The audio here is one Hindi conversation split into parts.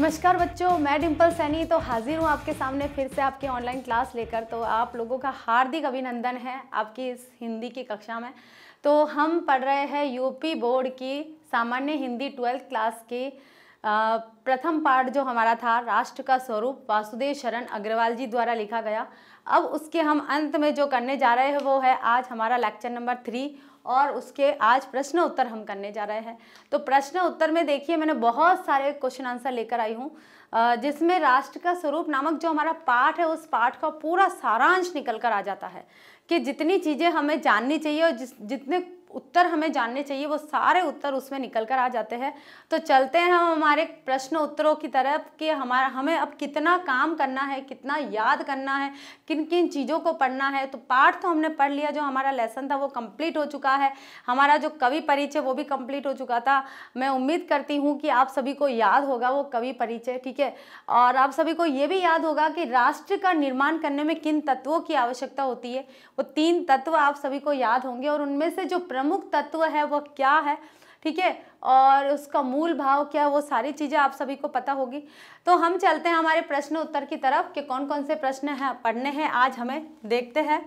नमस्कार बच्चों मैं डिम्पल सैनी तो हाजिर हूँ आपके सामने फिर से आपकी ऑनलाइन क्लास लेकर तो आप लोगों का हार्दिक अभिनंदन है आपकी इस हिंदी की कक्षा में तो हम पढ़ रहे हैं यूपी बोर्ड की सामान्य हिंदी ट्वेल्थ क्लास की प्रथम पार्ट जो हमारा था राष्ट्र का स्वरूप वासुदेव शरण अग्रवाल जी द्वारा लिखा गया अब उसके हम अंत में जो करने जा रहे हैं वो है आज हमारा लेक्चर नंबर थ्री और उसके आज प्रश्न उत्तर हम करने जा रहे हैं तो प्रश्न उत्तर में देखिए मैंने बहुत सारे क्वेश्चन आंसर लेकर आई हूँ जिसमें राष्ट्र का स्वरूप नामक जो हमारा पाठ है उस पाठ का पूरा सारांश निकल कर आ जाता है कि जितनी चीज़ें हमें जाननी चाहिए और जिस जितने उत्तर हमें जानने चाहिए वो सारे उत्तर उसमें निकल कर आ जाते हैं तो चलते हैं हम हमारे प्रश्न उत्तरों की तरफ कि हमारा हमें अब कितना काम करना है कितना याद करना है किन किन चीज़ों को पढ़ना है तो पाठ तो हमने पढ़ लिया जो हमारा लेसन था वो कंप्लीट हो चुका है हमारा जो कवि परिचय वो भी कंप्लीट हो चुका था मैं उम्मीद करती हूँ कि आप सभी को याद होगा वो कवि परिचय ठीक है और आप सभी को ये भी याद होगा कि राष्ट्र का निर्माण करने में किन तत्वों की आवश्यकता होती है वो तीन तत्व आप सभी को याद होंगे और उनमें से जो प्र प्रमुख तत्व है वह क्या है ठीक है और उसका मूल भाव क्या है वो सारी चीज़ें आप सभी को पता होगी तो हम चलते हैं हमारे प्रश्न उत्तर की तरफ कि कौन कौन से प्रश्न हैं पढ़ने हैं आज हमें देखते हैं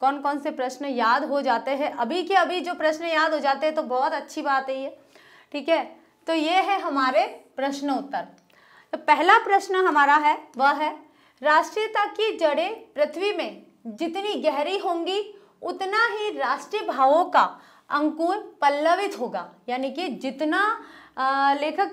कौन कौन से प्रश्न याद हो जाते हैं अभी के अभी जो प्रश्न याद हो जाते हैं तो बहुत अच्छी बात है ये ठीक है तो ये है हमारे प्रश्न उत्तर तो पहला प्रश्न हमारा है वह है राष्ट्रीयता की जड़ें पृथ्वी में जितनी गहरी होंगी उतना ही राष्ट्रीय भावों का अंकुर पल्लवित होगा यानी कि जितना लेखक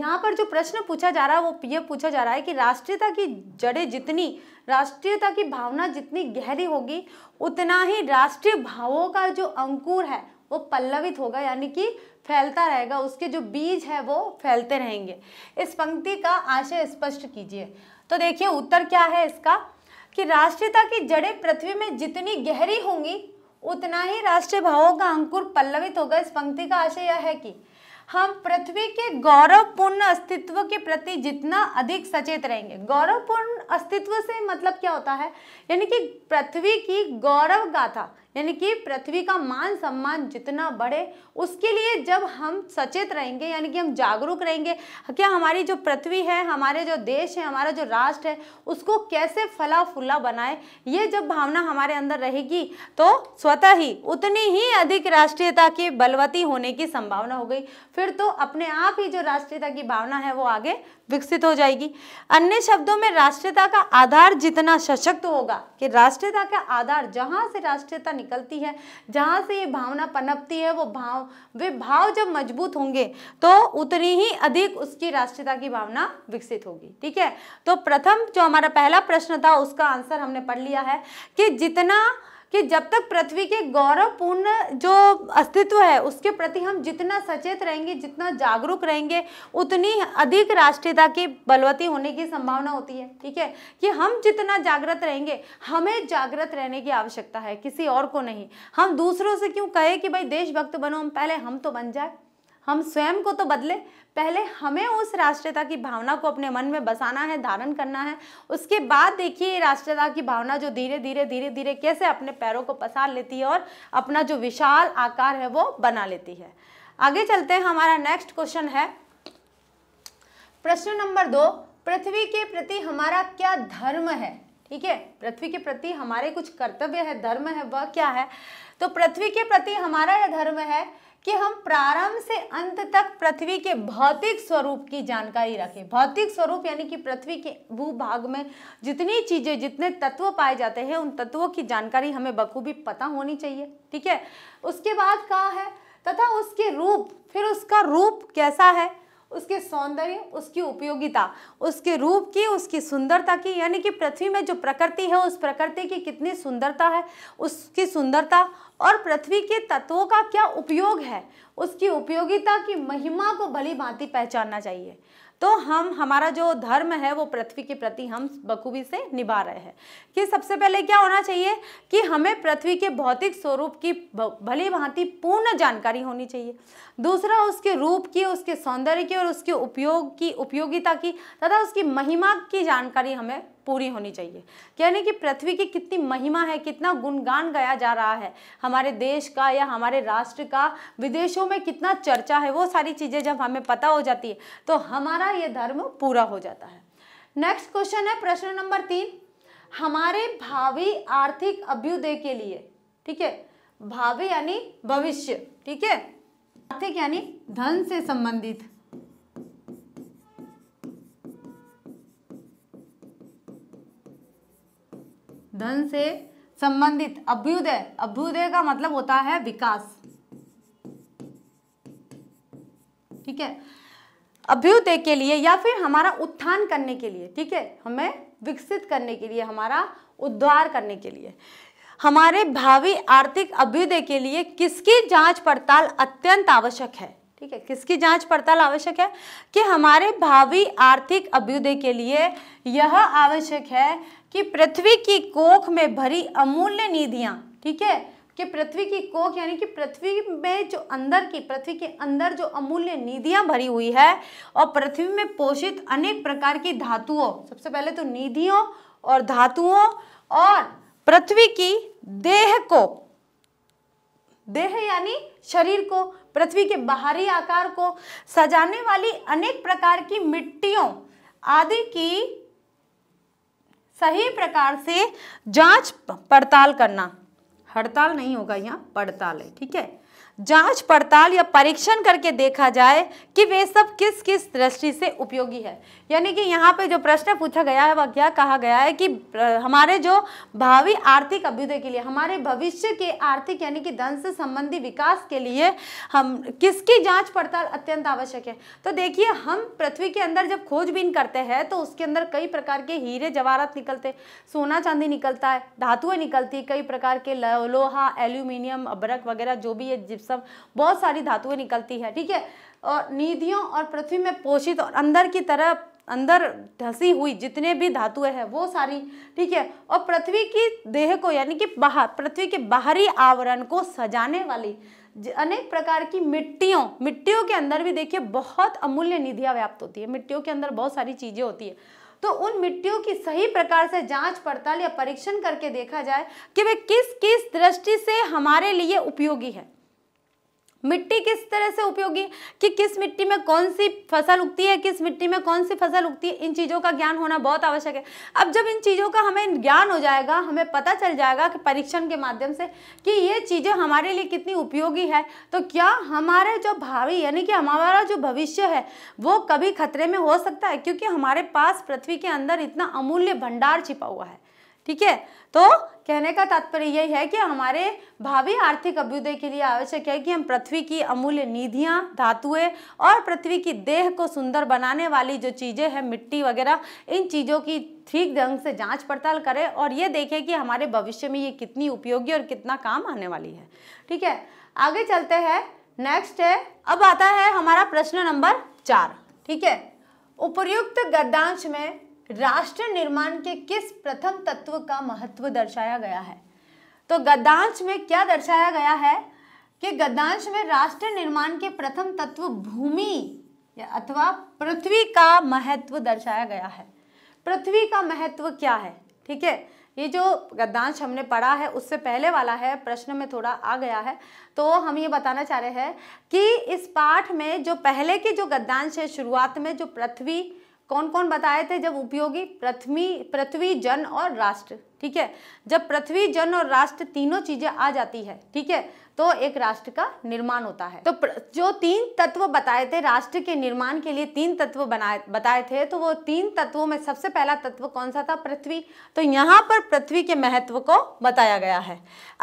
यहाँ पर जो प्रश्न पूछा जा रहा है वो ये पूछा जा रहा है कि राष्ट्रीयता की जड़ें जितनी राष्ट्रीयता की भावना जितनी गहरी होगी उतना ही राष्ट्रीय भावों का जो अंकुर है वो पल्लवित होगा यानी कि फैलता रहेगा उसके जो बीज है वो फैलते रहेंगे इस पंक्ति का आशय स्पष्ट कीजिए तो देखिए उत्तर क्या है इसका कि राष्ट्रीयता की जड़ें पृथ्वी में जितनी गहरी होंगी उतना ही राष्ट्रीय भावों का अंकुर पल्लवित होगा इस पंक्ति का आशय यह है कि हम पृथ्वी के गौरवपूर्ण अस्तित्व के प्रति जितना अधिक सचेत रहेंगे गौरवपूर्ण अस्तित्व से मतलब क्या होता है यानी कि पृथ्वी की गौरव गाथा यानी कि पृथ्वी का मान सम्मान जितना बढ़े उसके लिए जब हम सचेत रहेंगे यानी कि हम जागरूक रहेंगे क्या हमारी जो पृथ्वी है हमारे जो देश है हमारा जो राष्ट्र है उसको कैसे फला फूला बनाए ये जब भावना हमारे अंदर रहेगी तो स्वतः ही उतनी ही अधिक राष्ट्रीयता की बलवती होने की संभावना हो गई फिर तो अपने आप ही जो राष्ट्रीयता की भावना है वो आगे विकसित हो जाएगी अन्य शब्दों में राष्ट्रीयता का आधार जितना सशक्त होगा कि राष्ट्रीयता का आधार जहाँ से राष्ट्रीयता निकलती है जहाँ से ये भावना पनपती है वो भाव वे भाव जब मजबूत होंगे तो उतनी ही अधिक उसकी राष्ट्रीयता की भावना विकसित होगी ठीक है तो प्रथम जो हमारा पहला प्रश्न था उसका आंसर हमने पढ़ लिया है कि जितना कि जब तक पृथ्वी के गौरवपूर्ण जो अस्तित्व है उसके प्रति हम जितना सचेत रहेंगे जितना जागरूक रहेंगे उतनी अधिक राष्ट्रीयता की बलवती होने की संभावना होती है ठीक है कि हम जितना जागृत रहेंगे हमें जागृत रहने की आवश्यकता है किसी और को नहीं हम दूसरों से क्यों कहें कि भाई देशभक्त बनो हम पहले हम तो बन जाए हम स्वयं को तो बदले पहले हमें उस राष्ट्रीयता की भावना को अपने मन में बसाना है धारण करना है उसके बाद देखिए राष्ट्रीयता की भावना जो धीरे धीरे धीरे धीरे कैसे अपने पैरों को पसार लेती है और अपना जो विशाल आकार है वो बना लेती है आगे चलते हैं हमारा नेक्स्ट क्वेश्चन है प्रश्न नंबर दो पृथ्वी के प्रति हमारा क्या धर्म है ठीक है पृथ्वी के प्रति हमारे कुछ कर्तव्य है धर्म है वह क्या है तो पृथ्वी के प्रति हमारा यह धर्म है कि हम प्रारंभ से अंत तक पृथ्वी के भौतिक स्वरूप की जानकारी रखें भौतिक स्वरूप यानी कि पृथ्वी के भूभाग में जितनी चीज़ें जितने तत्व पाए जाते हैं उन तत्वों की जानकारी हमें बखूबी पता होनी चाहिए ठीक है उसके बाद कहा है तथा उसके रूप फिर उसका रूप कैसा है उसके सौंदर्य उसकी उपयोगिता उसके रूप की उसकी सुंदरता की यानी कि पृथ्वी में जो प्रकृति है उस प्रकृति की कितनी सुंदरता है उसकी सुंदरता और पृथ्वी के तत्वों का क्या उपयोग है उसकी उपयोगिता की महिमा को भली भांति पहचानना चाहिए तो हम हमारा जो धर्म है वो पृथ्वी के प्रति हम बखूबी से निभा रहे हैं कि सबसे पहले क्या होना चाहिए कि हमें पृथ्वी के भौतिक स्वरूप की भली भांति पूर्ण जानकारी होनी चाहिए दूसरा उसके रूप की उसके सौंदर्य की और उसके उपयोग की उपयोगिता की तथा उसकी महिमा की जानकारी हमें पूरी होनी चाहिए यानी कि पृथ्वी की कितनी महिमा है कितना गुणगान गाया जा रहा है हमारे देश का या हमारे राष्ट्र का विदेशों में कितना चर्चा है वो सारी चीज़ें जब हमें पता हो जाती है तो हमारा ये धर्म पूरा हो जाता है नेक्स्ट क्वेश्चन है प्रश्न नंबर तीन हमारे भावी आर्थिक अभ्युदय के लिए ठीक है भावी यानी भविष्य ठीक है आर्थिक यानी धन से संबंधित धन से संबंधित अभ्युदय अभ्युदय का मतलब होता है विकास ठीक है अभ्युदय के लिए या फिर हमारा उत्थान करने के लिए ठीक है हमें विकसित करने के लिए हमारा उद्धार करने के लिए हमारे भावी आर्थिक अभ्युदय के लिए किसकी जांच पड़ताल अत्यंत आवश्यक है ठीक है किसकी जांच पड़ताल आवश्यक है कि हमारे भावी आर्थिक अभ्युदय के लिए यह आवश्यक है कि पृथ्वी की कोख में भरी अमूल्य निधियाँ ठीक है कि पृथ्वी की कोख यानी कि पृथ्वी में जो अंदर की पृथ्वी के अंदर जो अमूल्य निधियां भरी हुई है और पृथ्वी में पोषित अनेक प्रकार की धातुओं सबसे पहले तो निधियों और धातुओं और पृथ्वी की देह को देह यानी शरीर को पृथ्वी के बाहरी आकार को सजाने वाली अनेक प्रकार की मिट्टियों आदि की सही प्रकार से जांच पड़ताल करना हड़ताल नहीं होगा यहाँ पड़ताल है ठीक है जांच पड़ताल या परीक्षण करके देखा जाए कि वे सब किस किस दृष्टि से उपयोगी है यानी कि यहाँ पे जो प्रश्न पूछा गया है वह क्या कहा गया है कि हमारे जो भावी आर्थिक अभ्युदय के लिए हमारे भविष्य के आर्थिक यानी कि धन से संबंधी विकास के लिए हम किसकी जांच पड़ताल अत्यंत आवश्यक है तो देखिए हम पृथ्वी के अंदर जब खोजबीन करते हैं तो उसके अंदर कई प्रकार के हीरे जवाहरात निकलते सोना चांदी निकलता है धातुएं निकलती कई प्रकार के लोहा एल्यूमिनियम अबरक वगैरह जो भी है जिप्स सब बहुत सारी धातुएं निकलती है ठीक है और निधियों और पृथ्वी में पोषित और अंदर की तरफ अंदर धसी हुई जितने भी धातुएं हैं वो सारी ठीक है और पृथ्वी की देह को यानी कि बाहर पृथ्वी के बाहरी आवरण को सजाने वाली अनेक प्रकार की मिट्टियों मिट्टियों के अंदर भी देखिए बहुत अमूल्य निधियाँ व्याप्त होती है मिट्टियों के अंदर बहुत सारी चीज़ें होती है तो उन मिट्टियों की सही प्रकार से जांच पड़ताल या परीक्षण करके देखा जाए कि वे किस किस दृष्टि से हमारे लिए उपयोगी है मिट्टी किस तरह से उपयोगी कि किस मिट्टी में कौन सी फसल उगती है किस मिट्टी में कौन सी फसल उगती है इन चीज़ों का ज्ञान होना बहुत आवश्यक है अब जब इन चीज़ों का हमें ज्ञान हो जाएगा हमें पता चल जाएगा कि परीक्षण के माध्यम से कि ये चीज़ें हमारे लिए कितनी उपयोगी है तो क्या हमारे जो भावी यानी कि हमारा जो भविष्य है वो कभी खतरे में हो सकता है क्योंकि हमारे पास पृथ्वी के अंदर इतना अमूल्य भंडार छिपा हुआ है ठीक है तो कहने का तात्पर्य यही है कि हमारे भावी आर्थिक अभ्युदय के लिए आवश्यक है कि हम पृथ्वी की अमूल्य निधियाँ धातुएं और पृथ्वी की देह को सुंदर बनाने वाली जो चीज़ें हैं मिट्टी वगैरह इन चीज़ों की ठीक ढंग से जांच पड़ताल करें और ये देखें कि हमारे भविष्य में ये कितनी उपयोगी और कितना काम आने वाली है ठीक है आगे चलते हैं नेक्स्ट है अब आता है हमारा प्रश्न नंबर चार ठीक है उपर्युक्त गद्दांश में राष्ट्र निर्माण के किस प्रथम तत्व का महत्व दर्शाया गया है तो गद्दांश में क्या दर्शाया गया है कि गद्दांश में राष्ट्र निर्माण के प्रथम तत्व भूमि अथवा पृथ्वी का महत्व दर्शाया गया है पृथ्वी का महत्व क्या है ठीक है ये जो गद्दांश हमने पढ़ा है उससे पहले वाला है प्रश्न में थोड़ा आ गया है तो हम ये बताना चाह रहे हैं कि इस पाठ में जो पहले के जो गद्दांश है शुरुआत में जो पृथ्वी कौन कौन बताए थे जब उपयोगी पृथ्वी पृथ्वी जन और राष्ट्र ठीक है जब पृथ्वी जन और राष्ट्र तीनों चीजें आ जाती है ठीक है तो एक राष्ट्र का निर्माण होता है तो जो तीन तत्व बताए थे राष्ट्र के निर्माण के लिए तीन तत्व बनाए बताए थे तो वो तीन तत्वों में सबसे पहला तत्व कौन सा था पृथ्वी तो यहाँ पर पृथ्वी के महत्व को बताया गया है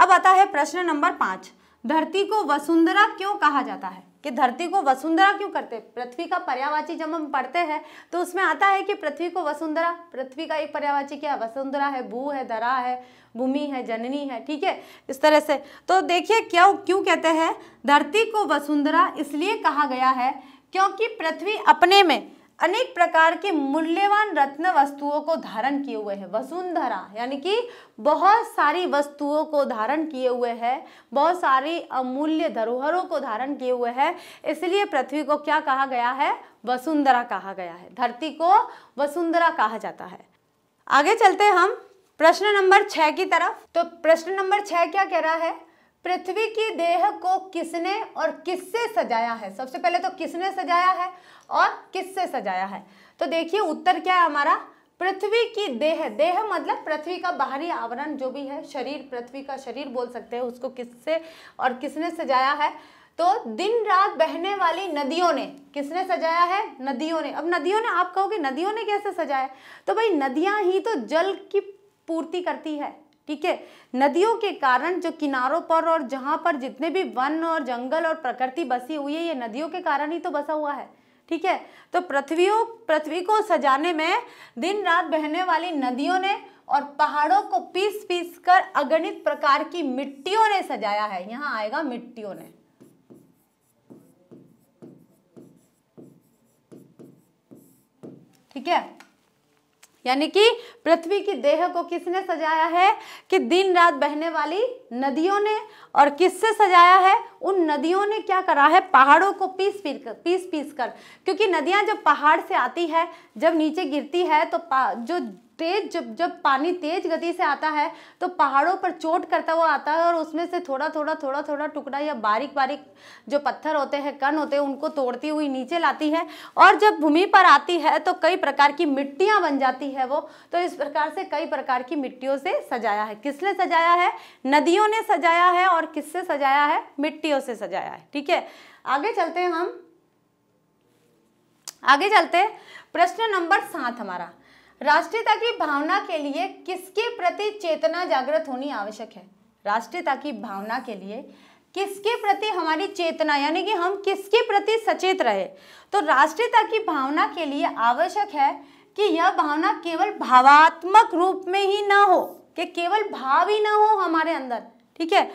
अब आता है प्रश्न नंबर पाँच धरती को वसुंधरा क्यों कहा जाता है कि धरती को वसुंधरा क्यों करते पृथ्वी का पर्यावाची जब हम पढ़ते हैं तो उसमें आता है कि पृथ्वी को वसुंधरा पृथ्वी का एक पर्यावाची क्या वसुंधरा है भू है धरा है भूमि है जननी है ठीक है इस तरह से तो देखिए क्या क्यों कहते हैं धरती को वसुंधरा इसलिए कहा गया है क्योंकि पृथ्वी अपने में अनेक प्रकार के मूल्यवान रत्न वस्तुओं को धारण किए हुए हैं वसुंधरा यानी कि बहुत सारी वस्तुओं को धारण किए हुए हैं बहुत सारी अमूल्य धरोहरों को धारण किए हुए हैं इसलिए पृथ्वी को क्या कहा गया है वसुंधरा कहा गया है धरती को वसुंधरा कहा जाता है आगे चलते हम प्रश्न नंबर छः की तरफ तो प्रश्न नंबर छः क्या कह रहा है पृथ्वी की देह को किसने और किससे सजाया है सबसे पहले तो किसने सजाया है और किससे सजाया है तो देखिए उत्तर क्या है हमारा पृथ्वी की देह देह मतलब पृथ्वी का बाहरी आवरण जो भी है शरीर पृथ्वी का शरीर बोल सकते हैं उसको किससे और किसने सजाया है तो दिन रात बहने वाली नदियों ने किसने सजाया है नदियों ने अब नदियों ने आप कहोगे नदियों ने कैसे सजाया तो भाई नदियां ही तो जल की पूर्ति करती है ठीक है नदियों के कारण जो किनारों पर और जहाँ पर जितने भी वन और जंगल और प्रकृति बसी हुई है ये नदियों के कारण ही तो बसा हुआ है ठीक है तो पृथ्वियों पृथ्वी को सजाने में दिन रात बहने वाली नदियों ने और पहाड़ों को पीस पीस कर अगणित प्रकार की मिट्टियों ने सजाया है यहां आएगा मिट्टियों ने ठीक है यानी कि पृथ्वी की देह को किसने सजाया है कि दिन रात बहने वाली नदियों ने और किससे सजाया है उन नदियों ने क्या करा है पहाड़ों को पीस पीस कर पीस पीस कर क्योंकि नदियां जब पहाड़ से आती है जब नीचे गिरती है तो जो तेज जब जब पानी तेज गति से आता है तो पहाड़ों पर चोट करता हुआ आता है और उसमें से थोड़ा थोड़ा थोड़ा थोड़ा टुकड़ा या बारीक बारीक जो पत्थर होते हैं कण होते हैं उनको तोड़ती हुई नीचे लाती है और जब भूमि पर आती है तो कई प्रकार की मिट्टियाँ बन जाती है वो तो इस प्रकार से कई प्रकार की मिट्टियों से सजाया है किसने सजाया है नदियों ने सजाया है और किससे सजाया है मिट्टियों से सजाया है ठीक है आगे चलते हैं हम आगे चलते प्रश्न नंबर सात हमारा राष्ट्रीयता की भावना के लिए किसके प्रति चेतना जागृत होनी आवश्यक है राष्ट्रीयता की भावना के लिए किसके प्रति हमारी चेतना यानी कि हम किसके प्रति सचेत रहे तो राष्ट्रीयता की भावना के लिए आवश्यक है कि यह भावना केवल भावात्मक रूप में ही ना हो कि केवल भाव ही ना हो हमारे अंदर ठीक है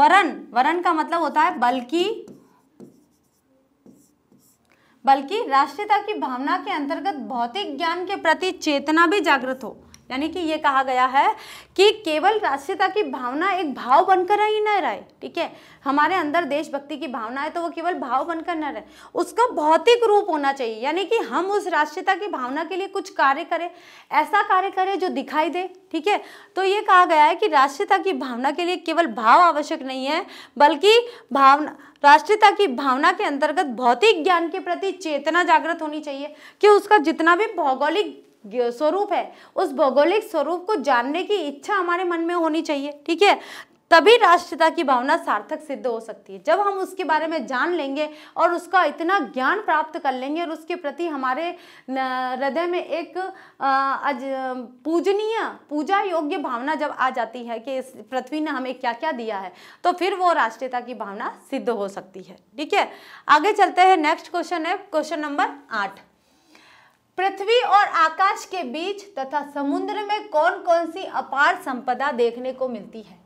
वरण वरण का मतलब होता है बल्कि बल्कि राष्ट्रीयता की भावना के अंतर्गत भौतिक ज्ञान के प्रति चेतना भी जागृत हो यानी कि ये कहा गया है कि केवल राष्ट्रीयता की भावना एक भाव बनकर ही न रहे ठीक है हमारे अंदर देशभक्ति की भावना है तो वो केवल भाव बनकर न रहे उसका भौतिक रूप होना चाहिए यानी कि हम उस राष्ट्रीयता की भावना के लिए कुछ कार्य करें ऐसा कार्य करें जो दिखाई दे ठीक है तो ये कहा गया है कि राष्ट्रीयता की भावना के लिए केवल भाव आवश्यक नहीं है बल्कि भावना राष्ट्रीयता की भावना के अंतर्गत भौतिक ज्ञान के प्रति चेतना जागृत होनी चाहिए कि उसका जितना भी भौगोलिक स्वरूप है उस भौगोलिक स्वरूप को जानने की इच्छा हमारे मन में होनी चाहिए ठीक है तभी राष्ट्रता की भावना सार्थक सिद्ध हो सकती है जब हम उसके बारे में जान लेंगे और उसका इतना ज्ञान प्राप्त कर लेंगे और उसके प्रति हमारे हृदय में एक अज पूजनीय पूजा योग्य भावना जब आ जाती है कि इस पृथ्वी ने हमें क्या क्या दिया है तो फिर वो राष्ट्रीयता की भावना सिद्ध हो सकती है ठीक है आगे चलते हैं नेक्स्ट क्वेश्चन है क्वेश्चन नंबर आठ पृथ्वी और आकाश के बीच तथा समुद्र में कौन कौन सी अपार संपदा देखने को मिलती है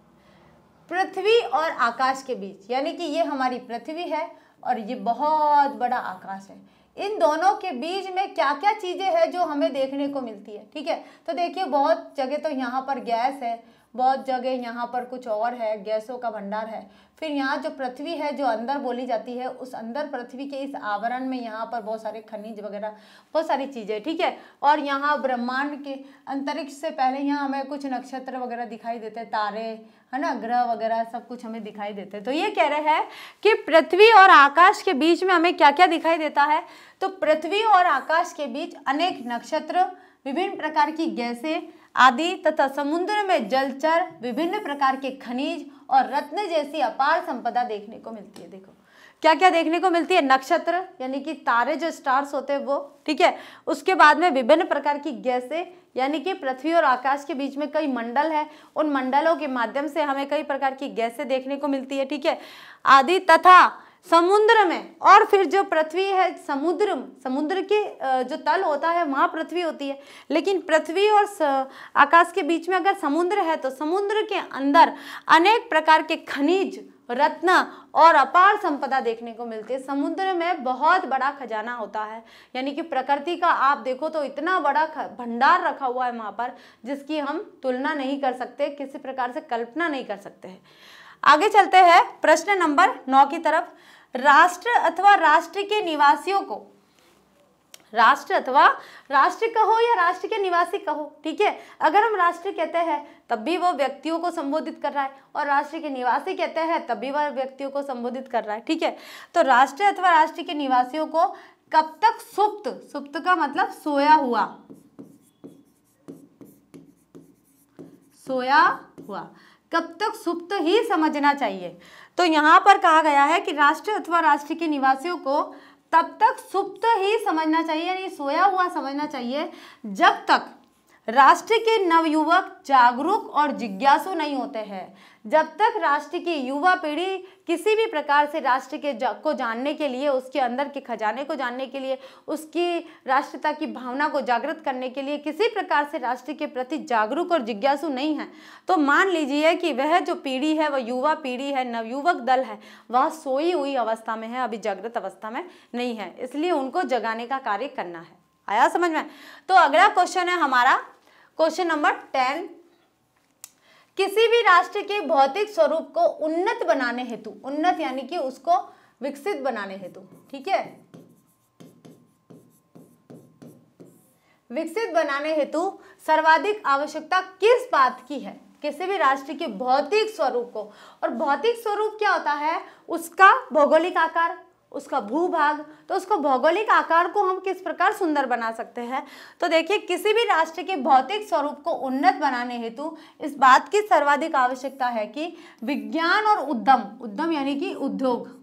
पृथ्वी और आकाश के बीच यानी कि ये हमारी पृथ्वी है और ये बहुत बड़ा आकाश है इन दोनों के बीच में क्या क्या चीज़ें हैं जो हमें देखने को मिलती है ठीक है तो देखिए बहुत जगह तो यहाँ पर गैस है बहुत जगह यहाँ पर कुछ और है गैसों का भंडार है फिर यहाँ जो पृथ्वी है जो अंदर बोली जाती है उस अंदर पृथ्वी के इस आवरण में यहाँ पर बहुत सारे खनिज वगैरह बहुत सारी चीज़ें ठीक है और यहाँ ब्रह्मांड के अंतरिक्ष से पहले यहाँ हमें कुछ नक्षत्र वगैरह दिखाई देते हैं तारे है ना ग्रह वगैरह सब कुछ हमें दिखाई देते हैं तो ये कह रहे हैं कि पृथ्वी और आकाश के बीच में हमें क्या क्या दिखाई देता है तो पृथ्वी और आकाश के बीच अनेक नक्षत्र विभिन्न प्रकार की गैसें आदि तथा समुद्र में जलचर विभिन्न प्रकार के खनिज और रत्न जैसी अपार संपदा देखने को मिलती है देखो क्या क्या देखने को मिलती है नक्षत्र यानी कि तारे जो स्टार्स होते हैं वो ठीक है उसके बाद में विभिन्न प्रकार की गैसें यानी कि पृथ्वी और आकाश के बीच में कई मंडल है उन मंडलों के माध्यम से हमें कई प्रकार की गैसें देखने को मिलती है ठीक है आदि तथा समुद्र में और फिर जो पृथ्वी है समुद्र समुद्र के जो तल होता है वहाँ पृथ्वी होती है लेकिन पृथ्वी और आकाश के बीच में अगर समुद्र है तो समुद्र के अंदर अनेक प्रकार के खनिज रत्न और अपार संपदा देखने को मिलती है समुद्र में बहुत बड़ा खजाना होता है यानी कि प्रकृति का आप देखो तो इतना बड़ा भंडार रखा हुआ है वहाँ पर जिसकी हम तुलना नहीं कर सकते किसी प्रकार से कल्पना नहीं कर सकते हैं आगे चलते हैं प्रश्न नंबर नौ की तरफ राष्ट्र अथवा राष्ट्र के निवासियों को राष्ट्र अथवा राष्ट्र कहो या राष्ट्र के निवासी कहो ठीक है अगर हम राष्ट्र कहते हैं तब भी वह व्यक्तियों को संबोधित कर रहा है और राष्ट्र के निवासी कहते हैं तब भी वह व्यक्तियों को संबोधित कर रहा है ठीक है तो राष्ट्र अथवा राष्ट्र के निवासियों को कब तक सुप्त सुप्त का मतलब सोया हुआ सोया हुआ कब तक सुप्त ही समझना चाहिए तो यहां पर कहा गया है कि राष्ट्र अथवा राष्ट्र के निवासियों को तब तक सुप्त ही समझना चाहिए यानी सोया हुआ समझना चाहिए जब तक राष्ट्र के नवयुवक जागरूक और जिज्ञासु नहीं होते हैं जब तक राष्ट्र की युवा पीढ़ी किसी भी प्रकार से राष्ट्र के जा, को जानने के लिए उसके अंदर के खजाने को जानने के लिए उसकी राष्ट्रता की भावना को जागृत करने के लिए किसी प्रकार से राष्ट्र के प्रति जागरूक और जिज्ञासु नहीं है तो मान लीजिए कि वह जो पीढ़ी है वह युवा पीढ़ी है नवयुवक दल है वह सोई हुई अवस्था में है अभी जागृत अवस्था में नहीं है इसलिए उनको जगाने का कार्य करना है आया समझ में तो अगला क्वेश्चन है हमारा क्वेश्चन नंबर टेन किसी भी राष्ट्र के भौतिक स्वरूप को उन्नत बनाने हेतु उन्नत यानी कि उसको विकसित बनाने हेतु ठीक है विकसित बनाने हेतु सर्वाधिक आवश्यकता किस बात की है किसी भी राष्ट्र के भौतिक स्वरूप को और भौतिक स्वरूप क्या होता है उसका भौगोलिक आकार उसका भूभाग तो उसको भौगोलिक आकार को हम किस प्रकार सुंदर बना सकते हैं तो देखिए किसी भी राष्ट्र के भौतिक स्वरूप को उन्नत बनाने हेतु इस बात की सर्वाधिक आवश्यकता है कि विज्ञान और उद्यम उद्यम यानी कि उद्योग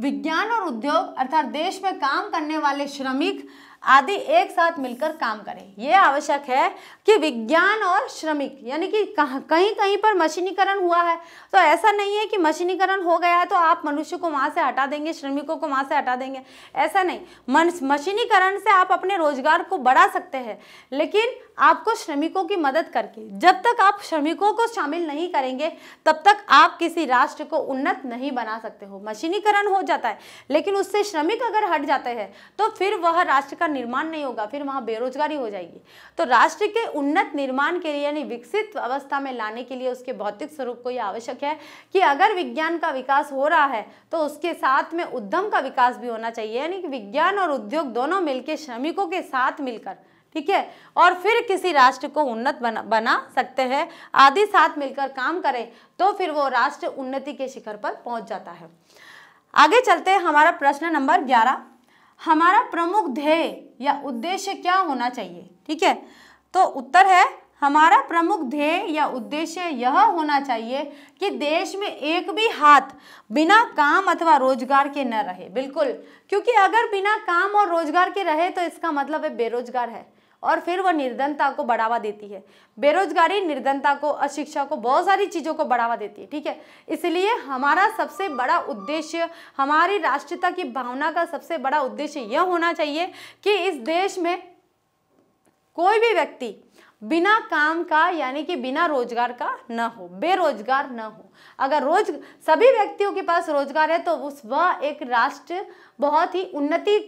विज्ञान और उद्योग अर्थात देश में काम करने वाले श्रमिक आदि एक साथ मिलकर काम करें यह आवश्यक है कि विज्ञान और श्रमिक यानी कि कहीं कहीं पर मशीनीकरण हुआ है तो ऐसा नहीं है कि मशीनीकरण हो गया है तो आप मनुष्य को वहाँ से हटा देंगे श्रमिकों को वहाँ से हटा देंगे ऐसा नहीं मशीनीकरण से आप अपने रोजगार को बढ़ा सकते हैं लेकिन आपको श्रमिकों की मदद करके जब तक आप श्रमिकों को शामिल नहीं करेंगे तब तक आप किसी राष्ट्र को उन्नत नहीं बना सकते हो मशीनीकरण हो जाता है लेकिन उससे श्रमिक अगर हट जाते हैं तो फिर वह राष्ट्र का निर्माण नहीं होगा फिर वहाँ बेरोजगारी हो जाएगी तो राष्ट्र के उन्नत निर्माण के लिए यानी विकसित अवस्था में लाने के लिए उसके भौतिक स्वरूप को यह आवश्यक है कि अगर विज्ञान का विकास हो रहा है तो उसके साथ में उद्यम का विकास भी होना चाहिए यानी कि विज्ञान और उद्योग दोनों मिलकर श्रमिकों के साथ मिलकर ठीक है और फिर किसी राष्ट्र को उन्नत बना बना सकते हैं आदि साथ मिलकर काम करें तो फिर वो राष्ट्र उन्नति के शिखर पर पहुंच जाता है आगे चलते हैं हमारा प्रश्न नंबर हमारा प्रमुख ध्येय या उद्देश्य क्या होना चाहिए ठीक है तो उत्तर है हमारा प्रमुख ध्येय या उद्देश्य यह होना चाहिए कि देश में एक भी हाथ बिना काम अथवा रोजगार के न रहे बिल्कुल क्योंकि अगर बिना काम और रोजगार के रहे तो इसका मतलब है बेरोजगार है और फिर वह निर्धनता को बढ़ावा देती है बेरोजगारी निर्धनता को अशिक्षा को बहुत सारी चीज़ों को बढ़ावा देती है ठीक है इसलिए हमारा सबसे बड़ा उद्देश्य हमारी राष्ट्रता की भावना का सबसे बड़ा उद्देश्य यह होना चाहिए कि इस देश में कोई भी व्यक्ति बिना काम का यानी कि बिना रोजगार का न हो बेरोजगार न हो अगर रोज सभी व्यक्तियों के पास रोजगार है तो उस वह एक राष्ट्र बहुत ही उन्नति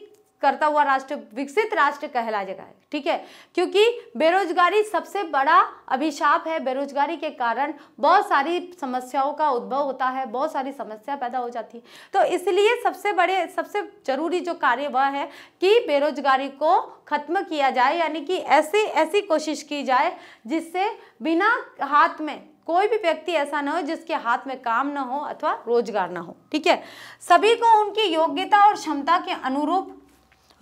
करता हुआ राष्ट्र विकसित राष्ट्र कहला जाएगा ठीक है क्योंकि बेरोजगारी सबसे बड़ा अभिशाप है बेरोजगारी के कारण बहुत सारी समस्याओं का उद्भव होता है बहुत सारी समस्या पैदा हो जाती है तो इसलिए सबसे बड़े सबसे जरूरी जो कार्य वह है कि बेरोजगारी को खत्म किया जाए यानी कि ऐसी ऐसी कोशिश की जाए जिससे बिना हाथ में कोई भी व्यक्ति ऐसा ना हो जिसके हाथ में काम ना हो अथवा रोजगार ना हो ठीक है सभी को उनकी योग्यता और क्षमता के अनुरूप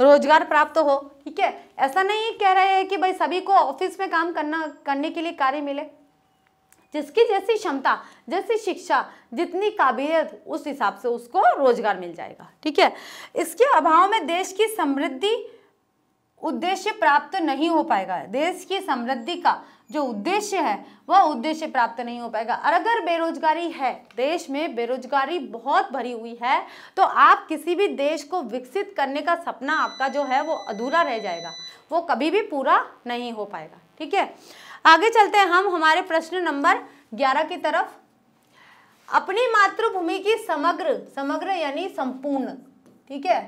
रोजगार प्राप्त हो ठीक है ऐसा नहीं कह रहे हैं कि भाई सभी को ऑफिस में काम करना करने के लिए कार्य मिले जिसकी जैसी क्षमता जैसी शिक्षा जितनी काबिलियत उस हिसाब से उसको रोजगार मिल जाएगा ठीक है इसके अभाव में देश की समृद्धि उद्देश्य प्राप्त नहीं हो पाएगा देश की समृद्धि का जो उद्देश्य है वह उद्देश्य प्राप्त नहीं हो पाएगा और अगर बेरोजगारी है देश में बेरोजगारी बहुत भरी हुई है तो आप किसी भी देश को विकसित करने का सपना आपका जो है वो अधूरा रह जाएगा वो कभी भी पूरा नहीं हो पाएगा ठीक है आगे चलते हैं हम हमारे प्रश्न नंबर ग्यारह की तरफ अपनी मातृभूमि की समग्र समग्र यानी संपूर्ण ठीक है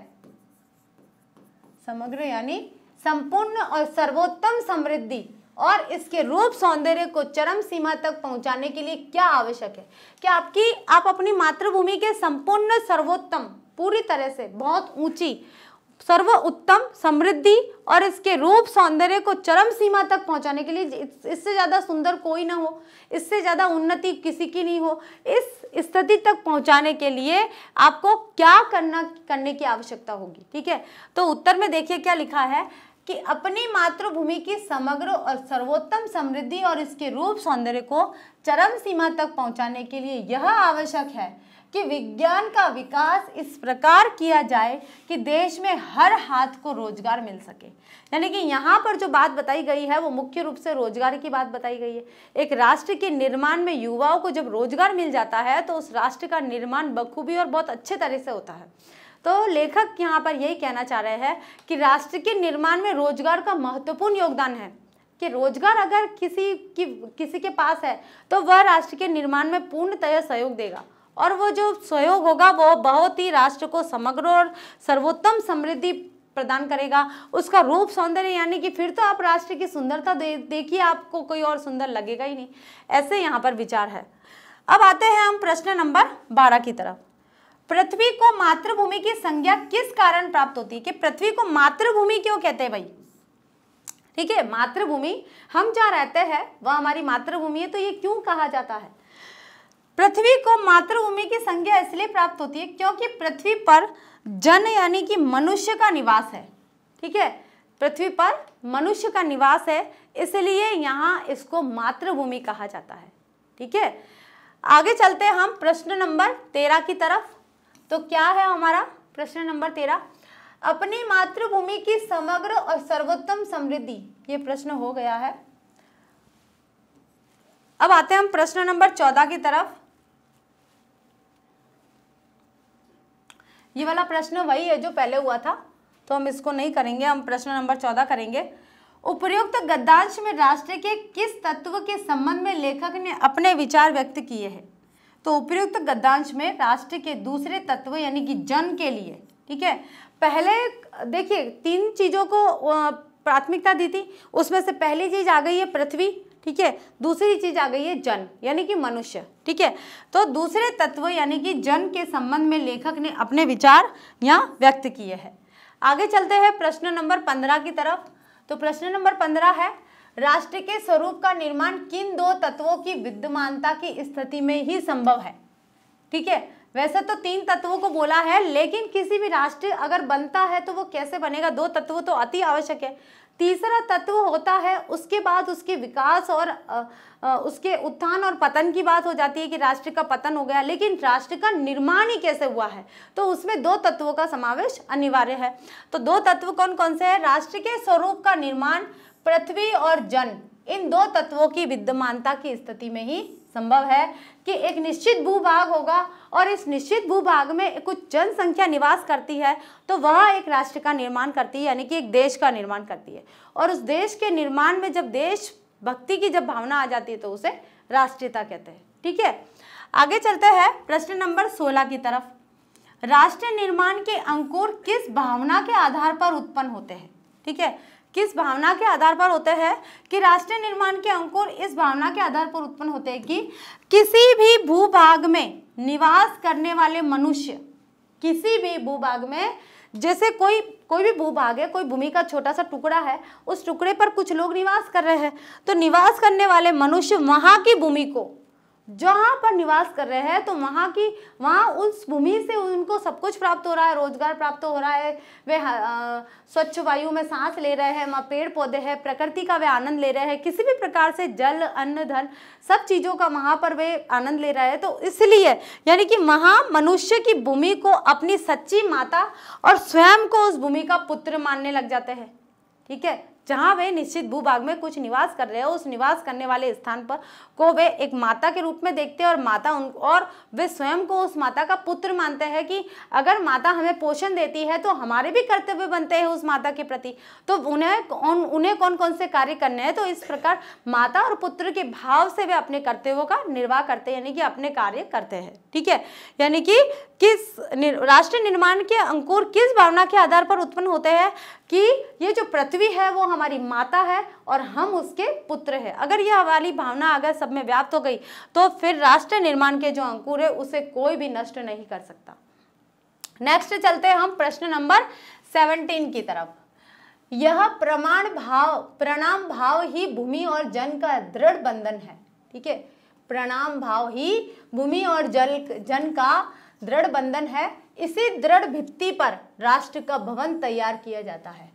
समग्र यानी संपूर्ण और सर्वोत्तम समृद्धि और इसके रूप सौंदर्य को चरम सीमा तक पहुंचाने के लिए क्या आवश्यक है कि आपकी आप अपनी मातृभूमि के संपूर्ण सर्वोत्तम पूरी तरह से बहुत ऊंची सर्व उत्तम समृद्धि और इसके रूप सौंदर्य को चरम सीमा तक पहुंचाने के लिए इससे ज़्यादा सुंदर कोई ना हो इससे ज़्यादा उन्नति किसी की नहीं हो इस स्थिति तक पहुंचाने के लिए आपको क्या करना करने की आवश्यकता होगी ठीक है तो उत्तर में देखिए क्या लिखा है कि अपनी मातृभूमि की समग्र और सर्वोत्तम समृद्धि और इसके रूप सौंदर्य को चरम सीमा तक पहुंचाने के लिए यह आवश्यक है कि विज्ञान का विकास इस प्रकार किया जाए कि देश में हर हाथ को रोजगार मिल सके यानी कि यहाँ पर जो बात बताई गई है वो मुख्य रूप से रोजगार की बात बताई गई है एक राष्ट्र के निर्माण में युवाओं को जब रोजगार मिल जाता है तो उस राष्ट्र का निर्माण बखूबी और बहुत अच्छे तरह से होता है तो लेखक यहाँ पर यही कहना चाह रहे हैं कि राष्ट्र के निर्माण में रोजगार का महत्वपूर्ण योगदान है कि रोजगार अगर किसी की किसी के पास है तो वह राष्ट्र के निर्माण में पूर्णतः सहयोग देगा और वो जो सहयोग होगा वो बहुत ही राष्ट्र को समग्र और सर्वोत्तम समृद्धि प्रदान करेगा उसका रूप सौंदर्य यानी कि फिर तो आप राष्ट्र की सुंदरता दे देखिए आपको कोई और सुंदर लगेगा ही नहीं ऐसे यहाँ पर विचार है अब आते हैं हम प्रश्न नंबर बारह की तरफ पृथ्वी को मातृभूमि की संज्ञा किस कारण प्राप्त होती है कि पृथ्वी को मातृभूमि क्यों कहते हैं भाई ठीक है मातृभूमि हम जहाँ रहते हैं वह हमारी मातृभूमि है तो ये क्यों कहा जाता है पृथ्वी को मातृभूमि की संज्ञा इसलिए प्राप्त होती है क्योंकि पृथ्वी पर जन यानी कि मनुष्य का निवास है ठीक है पृथ्वी पर मनुष्य का निवास है इसलिए यहाँ इसको मातृभूमि कहा जाता है ठीक है आगे चलते हैं हम प्रश्न नंबर तेरह की तरफ तो क्या है हमारा प्रश्न नंबर तेरह अपनी मातृभूमि की समग्र और सर्वोत्तम समृद्धि ये प्रश्न हो गया है अब आते हैं हम प्रश्न नंबर चौदह की तरफ ये वाला प्रश्न वही है जो पहले हुआ था तो हम इसको नहीं करेंगे हम प्रश्न नंबर चौदह करेंगे उपयुक्त गद्दांश में राष्ट्र के किस तत्व के संबंध में लेखक ने अपने विचार व्यक्त किए हैं तो उपयुक्त गद्यांश में राष्ट्र के दूसरे तत्व यानी कि जन के लिए ठीक है पहले देखिए तीन चीज़ों को प्राथमिकता दी थी उसमें से पहली चीज़ आ गई है पृथ्वी ठीक है दूसरी चीज आ गई है जन यानी कि मनुष्य ठीक है तो दूसरे तत्व यानी कि जन के संबंध में लेखक ने अपने विचार यहाँ व्यक्त किए हैं आगे चलते हैं प्रश्न नंबर पंद्रह की तरफ तो प्रश्न नंबर पंद्रह है राष्ट्र के स्वरूप का निर्माण किन दो तत्वों की विद्यमानता की स्थिति में ही संभव है ठीक है वैसे तो तीन तत्वों को बोला है लेकिन किसी भी राष्ट्र अगर बनता है तो वो कैसे बनेगा दो तत्व तो अति आवश्यक है तीसरा तत्व होता है उसके बाद उसके विकास और आ, आ, उसके उत्थान और पतन की बात हो जाती है कि राष्ट्र का पतन हो गया लेकिन राष्ट्र का निर्माण ही कैसे हुआ है तो उसमें दो तत्वों का समावेश अनिवार्य है तो दो तत्व कौन कौन से है राष्ट्र के स्वरूप का निर्माण पृथ्वी और जन इन दो तत्वों की विद्यमानता की स्थिति में ही संभव है कि एक निश्चित भूभाग होगा और इस निश्चित भूभाग में कुछ जनसंख्या निवास करती है तो वह एक राष्ट्र का निर्माण करती है यानी कि एक देश का निर्माण करती है और उस देश के निर्माण में जब देश भक्ति की जब भावना आ जाती है तो उसे राष्ट्रीयता कहते हैं ठीक है आगे चलते हैं प्रश्न नंबर सोलह की तरफ राष्ट्र निर्माण के अंकुर किस भावना के आधार पर उत्पन्न होते हैं ठीक है किस भावना के आधार पर होते हैं कि राष्ट्र निर्माण के अंकुर इस भावना के आधार पर उत्पन्न होते हैं कि किसी भी भूभाग में निवास करने वाले मनुष्य किसी भी भूभाग में जैसे कोई कोई भी भूभाग है कोई भूमि का छोटा सा टुकड़ा है उस टुकड़े पर कुछ लोग निवास कर रहे हैं तो निवास करने वाले मनुष्य वहाँ की भूमि को जहाँ पर निवास कर रहे हैं तो वहाँ की वहाँ उस भूमि से उनको सब कुछ प्राप्त हो रहा है रोजगार प्राप्त हो रहा है वे हाँ, स्वच्छ वायु में सांस ले रहे हैं वहाँ पेड़ पौधे हैं प्रकृति का वे आनंद ले रहे हैं किसी भी प्रकार से जल अन्न धन सब चीज़ों का वहाँ पर वे आनंद ले रहे हैं तो इसलिए यानी कि वहाँ मनुष्य की भूमि को अपनी सच्ची माता और स्वयं को उस भूमि का पुत्र मानने लग जाते हैं ठीक है जहाँ वे निश्चित भूभाग में कुछ निवास कर रहे हो उस निवास करने वाले स्थान पर को वे एक माता के रूप में देखते हैं और माता उन और वे स्वयं को उस माता का पुत्र मानते हैं कि अगर माता हमें पोषण देती है तो हमारे भी कर्तव्य बनते हैं उस माता के प्रति तो उन्हें कौन उन्हें कौन कौन से कार्य करने हैं तो इस प्रकार माता और पुत्र के भाव से वे अपने कर्तव्यों का निर्वाह करते हैं यानी कि अपने कार्य करते हैं ठीक है यानी कि किस राष्ट्र निर्माण के अंकुर किस भावना के आधार पर उत्पन्न होते हैं कि ये जो पृथ्वी है वो हमारी माता है और हम उसके पुत्र हैं अगर यह वाली भावना अगर सब में व्याप्त हो गई तो फिर राष्ट्र निर्माण के जो अंकुर है उसे कोई भी नष्ट नहीं कर सकता नेक्स्ट चलते हैं हम प्रश्न नंबर सेवनटीन की तरफ यह प्रमाण भाव प्रणाम भाव ही भूमि और जन का दृढ़ बंधन है ठीक है प्रणाम भाव ही भूमि और जल जन का दृढ़ बंधन है इसी दृढ़ भित्ति पर राष्ट्र का भवन तैयार किया जाता है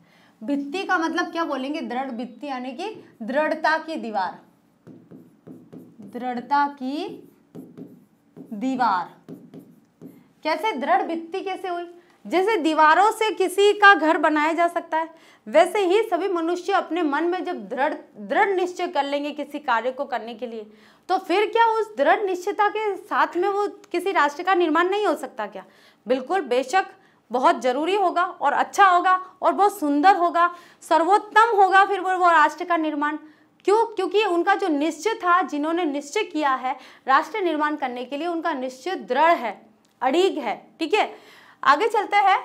भित्ति का मतलब क्या बोलेंगे दृढ़ भित्ति यानी कि दृढ़ता की दीवार दृढ़ता की दीवार कैसे दृढ़ भित्ति कैसे हुई जैसे दीवारों से किसी का घर बनाया जा सकता है वैसे ही सभी मनुष्य अपने मन में जब दृढ़ दृढ़ निश्चय कर लेंगे किसी कार्य को करने के लिए तो फिर क्या उस दृढ़ निश्चयता के साथ में वो किसी राष्ट्र का निर्माण नहीं हो सकता क्या बिल्कुल बेशक बहुत ज़रूरी होगा और अच्छा होगा और बहुत सुंदर होगा सर्वोत्तम होगा फिर वो राष्ट्र का निर्माण क्यों क्योंकि उनका जो निश्चय था जिन्होंने निश्चय किया है राष्ट्र निर्माण करने के लिए उनका निश्चय दृढ़ है अड़ीग है ठीक है आगे चलते हैं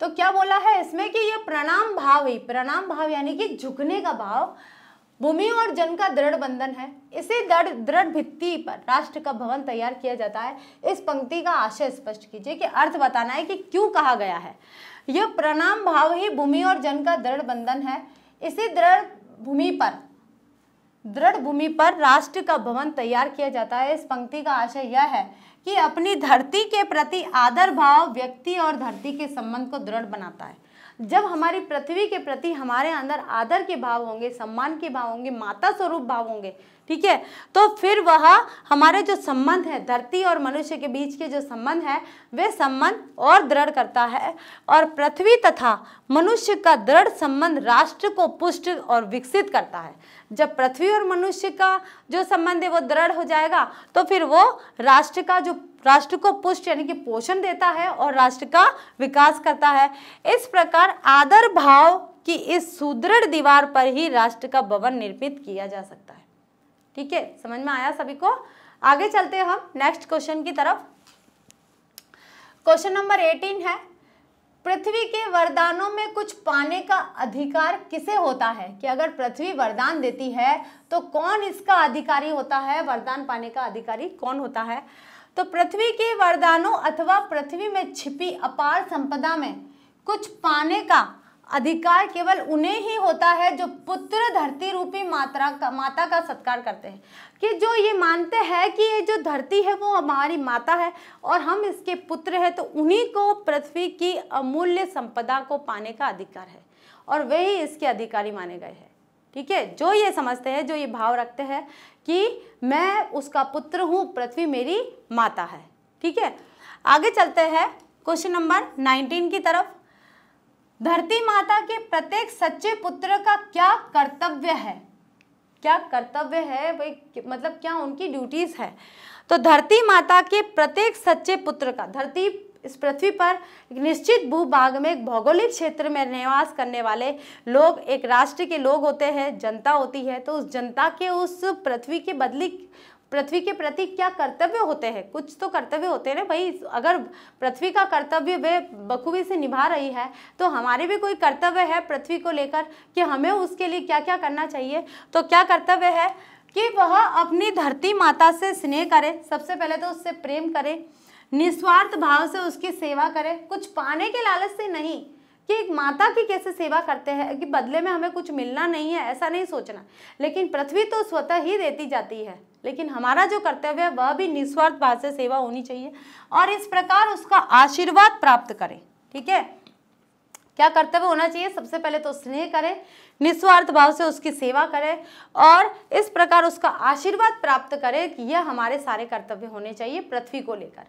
तो क्या बोला है इसमें कि ये प्रणाम भाव ही प्रणाम भाव यानी कि झुकने का भाव भूमि और जन का दृढ़ बंधन है इसी दृढ़ दृढ़ भित्ति पर राष्ट्र का भवन तैयार किया जाता है इस पंक्ति का आशय स्पष्ट कीजिए कि अर्थ बताना है कि क्यों कहा गया है यह प्रणाम भाव ही भूमि और जन का दृढ़ बंधन है इसी दृढ़ भूमि पर दृढ़ भूमि पर राष्ट्र का भवन तैयार किया जाता है इस पंक्ति का आशय यह है कि अपनी धरती के प्रति आदर भाव व्यक्ति और धरती के संबंध को दृढ़ बनाता है जब हमारी पृथ्वी के प्रति हमारे अंदर आदर के भाव होंगे सम्मान के भाव होंगे माता स्वरूप भाव होंगे ठीक है तो फिर वह हमारे जो संबंध है धरती और मनुष्य के बीच के जो संबंध है वे संबंध और दृढ़ करता है और पृथ्वी तथा मनुष्य का दृढ़ संबंध राष्ट्र को पुष्ट और विकसित करता है जब पृथ्वी और मनुष्य का जो संबंध है वो दृढ़ हो जाएगा तो फिर वो राष्ट्र का जो राष्ट्र को पुष्ट यानी कि पोषण देता है और राष्ट्र का विकास करता है इस प्रकार आदर भाव की इस सुदृढ़ दीवार पर ही राष्ट्र का भवन निर्मित किया जा सकता है ठीक है समझ में आया सभी को आगे चलते हैं हम नेक्स्ट क्वेश्चन की तरफ क्वेश्चन नंबर एटीन है पृथ्वी के वरदानों में कुछ पाने का अधिकार किसे होता है कि अगर पृथ्वी वरदान देती है तो कौन इसका अधिकारी होता है वरदान पाने का अधिकारी कौन होता है तो पृथ्वी के वरदानों अथवा पृथ्वी में छिपी अपार संपदा में कुछ पाने का अधिकार केवल उन्हें ही होता है जो पुत्र धरती रूपी मात्रा का माता का सत्कार करते हैं कि जो ये मानते हैं कि ये जो धरती है वो हमारी माता है और हम इसके पुत्र हैं तो उन्हीं को पृथ्वी की अमूल्य संपदा को पाने का अधिकार है और वही इसके अधिकारी माने गए हैं ठीक है जो ये समझते हैं जो ये भाव रखते हैं कि मैं उसका पुत्र हूँ पृथ्वी मेरी माता है ठीक है आगे चलते हैं क्वेश्चन नंबर नाइनटीन की तरफ धरती माता के प्रत्येक सच्चे पुत्र का क्या कर्तव्य है क्या कर्तव्य है भाई मतलब क्या उनकी ड्यूटीज है तो धरती माता के प्रत्येक सच्चे पुत्र का धरती इस पृथ्वी पर निश्चित भूभाग में एक भौगोलिक क्षेत्र में निवास करने वाले लोग एक राष्ट्र के लोग होते हैं जनता होती है तो उस जनता के उस पृथ्वी के बदली पृथ्वी के प्रति क्या कर्तव्य होते हैं कुछ तो कर्तव्य होते हैं ना भाई अगर पृथ्वी का कर्तव्य वे बखूबी से निभा रही है तो हमारे भी कोई कर्तव्य है पृथ्वी को लेकर कि हमें उसके लिए क्या क्या करना चाहिए तो क्या कर्तव्य है कि वह अपनी धरती माता से स्नेह करे सबसे पहले तो उससे प्रेम करे निस्वार्थ भाव से उसकी सेवा करें कुछ पाने के लालच से नहीं कि एक माता की कैसे सेवा करते हैं कि बदले में हमें कुछ मिलना नहीं है ऐसा नहीं सोचना लेकिन पृथ्वी तो स्वतः ही देती जाती है लेकिन हमारा जो कर्तव्य है वह भी निस्वार्थ भाव से सेवा होनी चाहिए और इस प्रकार उसका आशीर्वाद प्राप्त करें ठीक है क्या कर्तव्य होना चाहिए सबसे पहले तो स्नेह करें निस्वार्थ भाव से उसकी सेवा करें और इस प्रकार उसका आशीर्वाद प्राप्त करें यह हमारे सारे कर्तव्य होने चाहिए पृथ्वी को लेकर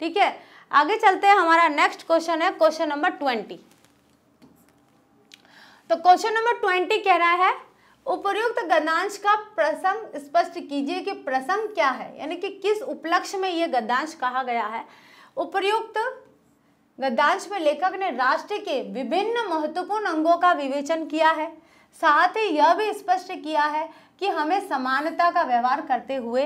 ठीक है आगे चलते हैं हमारा नेक्स्ट क्वेश्चन है क्वेश्चन नंबर ट्वेंटी तो क्वेश्चन नंबर ट्वेंटी कह रहा है उपयुक्त गद्यांश का प्रसंग स्पष्ट कीजिए कि प्रसंग क्या है यानी कि किस उपलक्ष्य में यह गद्यांश कहा गया है उपयुक्त गद्यांश में लेखक ने राष्ट्र के विभिन्न महत्वपूर्ण अंगों का विवेचन किया है साथ ही यह भी स्पष्ट किया है कि हमें समानता का व्यवहार करते हुए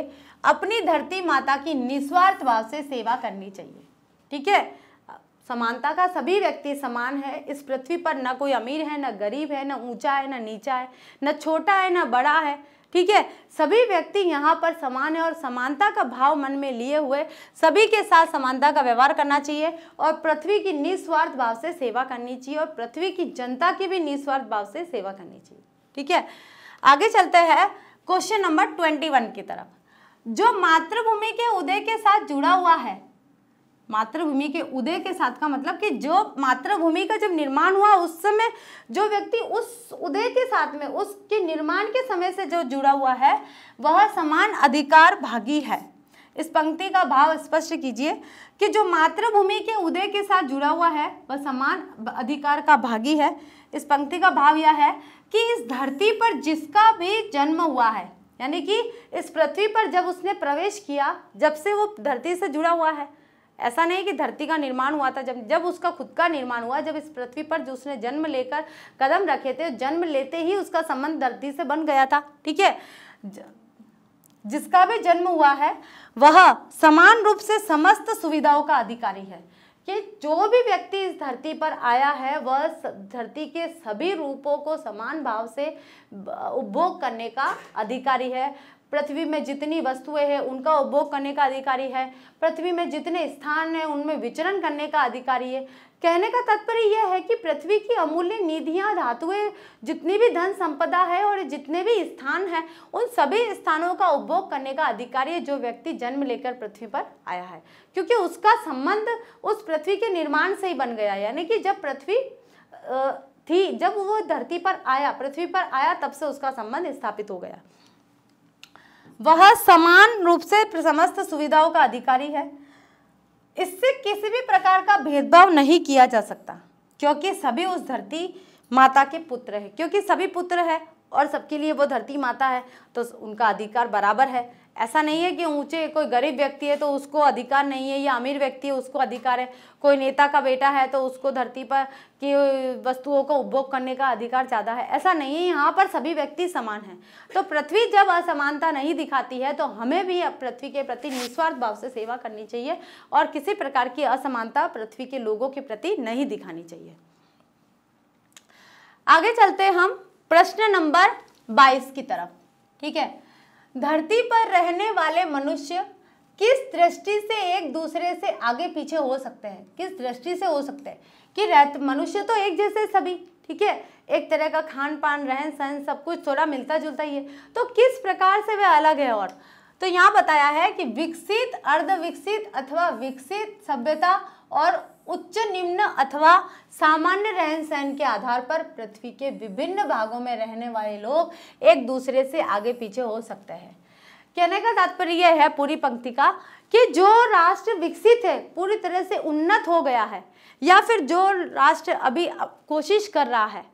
अपनी धरती माता की निस्वार्थ भाव से सेवा करनी चाहिए ठीक है समानता का सभी व्यक्ति समान है इस पृथ्वी पर ना कोई अमीर है ना गरीब है ना ऊंचा है ना नीचा है ना छोटा है ना बड़ा है ठीक है सभी व्यक्ति यहाँ पर समान है और समानता का भाव मन में लिए हुए सभी के साथ समानता का व्यवहार करना चाहिए और पृथ्वी की निस्वार्थ भाव से सेवा करनी चाहिए और पृथ्वी की जनता की भी निस्वार्थ भाव से सेवा करनी चाहिए ठीक है आगे चलते हैं क्वेश्चन नंबर ट्वेंटी वन की तरफ जो मातृभूमि के उदय के साथ जुड़ा हुआ है मातृभूमि के उदय के साथ का मतलब कि जो मातृभूमि का जब निर्माण हुआ उस समय जो व्यक्ति उस उदय के साथ में उसके निर्माण के समय से जो जुड़ा हुआ है वह समान अधिकार भागी है इस पंक्ति का भाव स्पष्ट कीजिए कि जो मातृभूमि के उदय के साथ जुड़ा हुआ है वह समान अधिकार का भागी है इस पंक्ति का भाव यह है कि इस धरती पर जिसका भी जन्म हुआ है यानी कि इस पृथ्वी पर जब उसने प्रवेश किया जब से वो धरती से जुड़ा हुआ है ऐसा नहीं कि धरती का निर्माण हुआ था जब जब उसका खुद का निर्माण हुआ जब इस पृथ्वी पर जो उसने जन्म लेकर कदम रखे थे जन्म लेते ही उसका संबंध धरती से बन गया था ठीक है जिसका भी जन्म हुआ है वह समान रूप से समस्त सुविधाओं का अधिकारी है कि जो भी व्यक्ति इस धरती पर आया है वह धरती के सभी रूपों को समान भाव से उपभोग करने का अधिकारी है पृथ्वी में जितनी वस्तुएं हैं उनका उपभोग करने का अधिकारी है पृथ्वी में जितने स्थान हैं उनमें विचरण करने का अधिकारी है कहने का तात्पर्य यह है कि पृथ्वी की अमूल्य निधियाँ धातुएं जितनी भी धन संपदा है और जितने भी स्थान हैं उन सभी स्थानों का उपभोग करने का अधिकारी है जो व्यक्ति जन्म लेकर पृथ्वी पर आया है क्योंकि उसका संबंध उस पृथ्वी के निर्माण से ही बन गया यानी कि जब पृथ्वी थी जब वो धरती पर आया पृथ्वी पर आया तब से उसका संबंध स्थापित हो गया वह समान रूप से समस्त सुविधाओं का अधिकारी है इससे किसी भी प्रकार का भेदभाव नहीं किया जा सकता क्योंकि सभी उस धरती माता के पुत्र है क्योंकि सभी पुत्र है और सबके लिए वो धरती माता है तो उनका अधिकार बराबर है ऐसा नहीं है कि ऊंचे कोई गरीब व्यक्ति है तो उसको अधिकार नहीं है या अमीर व्यक्ति है उसको अधिकार है कोई नेता का बेटा है तो उसको धरती पर की वस्तुओं को उपभोग करने का अधिकार ज़्यादा है ऐसा नहीं है यहाँ पर सभी व्यक्ति समान हैं तो पृथ्वी जब असमानता नहीं दिखाती है तो हमें भी पृथ्वी के प्रति निस्वार्थ भाव से सेवा करनी चाहिए और किसी प्रकार की असमानता पृथ्वी के लोगों के प्रति नहीं दिखानी चाहिए आगे चलते हम प्रश्न नंबर बाईस की तरफ ठीक है धरती पर रहने वाले मनुष्य किस दृष्टि से एक दूसरे से आगे पीछे हो सकते हैं किस दृष्टि से हो सकते हैं कि रह मनुष्य तो एक जैसे सभी ठीक है एक तरह का खान पान रहन सहन सब कुछ थोड़ा मिलता जुलता ही है तो किस प्रकार से वे अलग है और तो यहाँ बताया है कि विकसित अर्धविकसित अथवा विकसित सभ्यता और उच्च निम्न अथवा सामान्य रहन सहन के आधार पर पृथ्वी के विभिन्न भागों में रहने वाले लोग एक दूसरे से आगे पीछे हो सकते हैं कहने का तात्पर्य यह है पूरी पंक्ति का कि जो राष्ट्र विकसित है पूरी तरह से उन्नत हो गया है या फिर जो राष्ट्र अभी कोशिश कर रहा है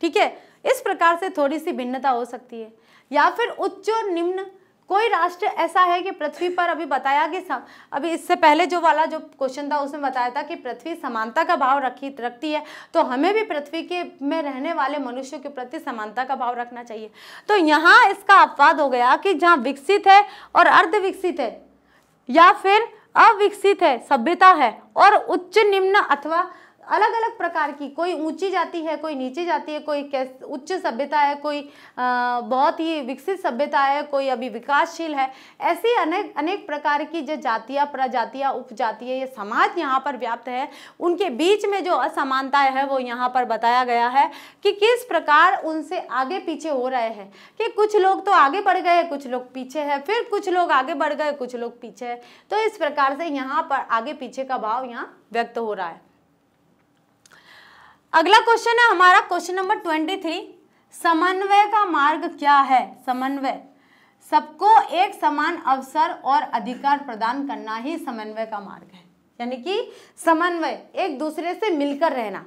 ठीक है इस प्रकार से थोड़ी सी भिन्नता हो सकती है या फिर उच्च और निम्न कोई राष्ट्र ऐसा है कि पृथ्वी पर अभी बताया कि सम, अभी इससे पहले जो वाला जो क्वेश्चन था उसमें बताया था कि पृथ्वी समानता का भाव रखी रखती है तो हमें भी पृथ्वी के में रहने वाले मनुष्यों के प्रति समानता का भाव रखना चाहिए तो यहाँ इसका अपवाद हो गया कि जहाँ विकसित है और अर्ध विकसित है या फिर अविकसित है सभ्यता है और उच्च निम्न अथवा अलग अलग प्रकार की कोई ऊंची जाति है कोई नीचे जाती है कोई उच्च सभ्यता है कोई बहुत ही विकसित सभ्यता है कोई अभी विकासशील है ऐसी अनेक अनेक प्रकार की जो जातियाँ प्रजातियाँ उपजातियाँ ये समाज यहाँ पर व्याप्त है उनके बीच में जो असमानता है वो यहाँ पर बताया गया है कि किस प्रकार उनसे आगे पीछे हो रहे हैं कि कुछ लोग तो आगे बढ़ गए कुछ लोग पीछे है फिर कुछ लोग आगे बढ़ गए कुछ लोग पीछे है तो इस प्रकार से यहाँ पर आगे पीछे का भाव यहाँ व्यक्त हो रहा है अगला क्वेश्चन है हमारा क्वेश्चन नंबर ट्वेंटी थ्री समन्वय का मार्ग क्या है समन्वय सबको एक समान अवसर और अधिकार प्रदान करना ही समन्वय का मार्ग है यानी कि समन्वय एक दूसरे से मिलकर रहना